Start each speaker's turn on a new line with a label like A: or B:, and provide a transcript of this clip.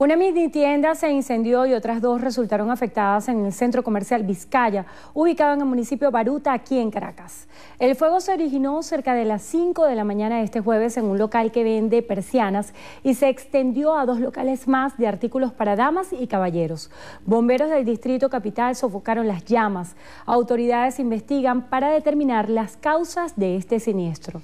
A: Una mini tienda se incendió y otras dos resultaron afectadas en el centro comercial Vizcaya, ubicado en el municipio Baruta, aquí en Caracas. El fuego se originó cerca de las 5 de la mañana de este jueves en un local que vende persianas y se extendió a dos locales más de artículos para damas y caballeros. Bomberos del distrito capital sofocaron las llamas. Autoridades investigan para determinar las causas de este siniestro.